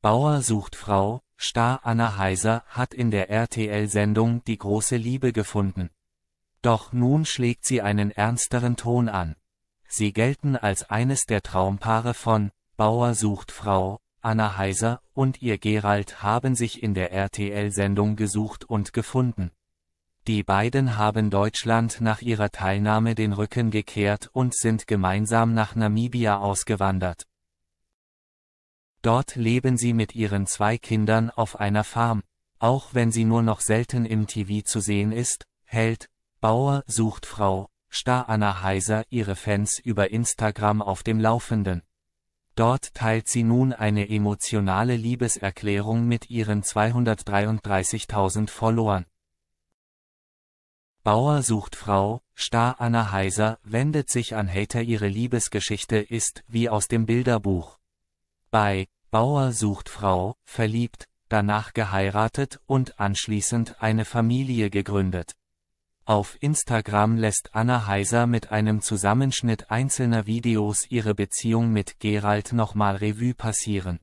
Bauer sucht Frau, Star Anna Heiser hat in der RTL-Sendung Die große Liebe gefunden. Doch nun schlägt sie einen ernsteren Ton an. Sie gelten als eines der Traumpaare von Bauer sucht Frau, Anna Heiser und ihr Gerald haben sich in der RTL-Sendung gesucht und gefunden. Die beiden haben Deutschland nach ihrer Teilnahme den Rücken gekehrt und sind gemeinsam nach Namibia ausgewandert. Dort leben sie mit ihren zwei Kindern auf einer Farm. Auch wenn sie nur noch selten im TV zu sehen ist, hält Bauer sucht Frau Star Anna Heiser ihre Fans über Instagram auf dem Laufenden. Dort teilt sie nun eine emotionale Liebeserklärung mit ihren 233.000 Followern. Bauer sucht Frau, Star Anna Heiser wendet sich an Hater ihre Liebesgeschichte ist wie aus dem Bilderbuch. Bei Bauer sucht Frau, verliebt, danach geheiratet und anschließend eine Familie gegründet. Auf Instagram lässt Anna Heiser mit einem Zusammenschnitt einzelner Videos ihre Beziehung mit Gerald nochmal Revue passieren.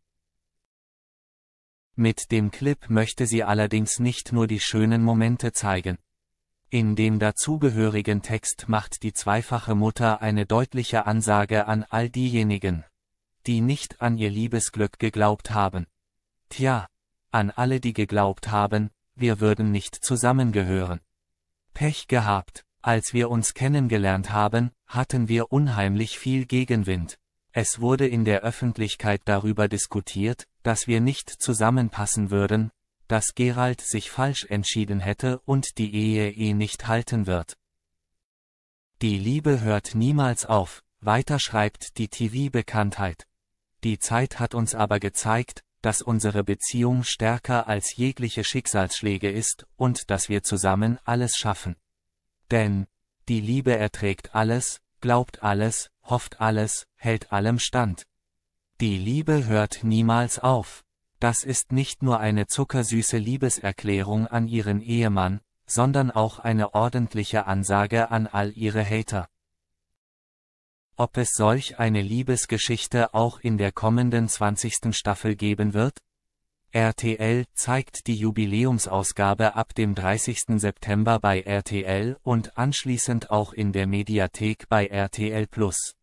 Mit dem Clip möchte sie allerdings nicht nur die schönen Momente zeigen. In dem dazugehörigen Text macht die zweifache Mutter eine deutliche Ansage an all diejenigen, die nicht an ihr Liebesglück geglaubt haben. Tja, an alle, die geglaubt haben, wir würden nicht zusammengehören. Pech gehabt, als wir uns kennengelernt haben, hatten wir unheimlich viel Gegenwind. Es wurde in der Öffentlichkeit darüber diskutiert, dass wir nicht zusammenpassen würden, dass Gerald sich falsch entschieden hätte und die Ehe eh nicht halten wird. Die Liebe hört niemals auf, weiter schreibt die TV-Bekanntheit. Die Zeit hat uns aber gezeigt, dass unsere Beziehung stärker als jegliche Schicksalsschläge ist und dass wir zusammen alles schaffen. Denn die Liebe erträgt alles, glaubt alles, hofft alles, hält allem stand. Die Liebe hört niemals auf. Das ist nicht nur eine zuckersüße Liebeserklärung an ihren Ehemann, sondern auch eine ordentliche Ansage an all ihre Hater ob es solch eine Liebesgeschichte auch in der kommenden 20. Staffel geben wird? RTL zeigt die Jubiläumsausgabe ab dem 30. September bei RTL und anschließend auch in der Mediathek bei RTL Plus.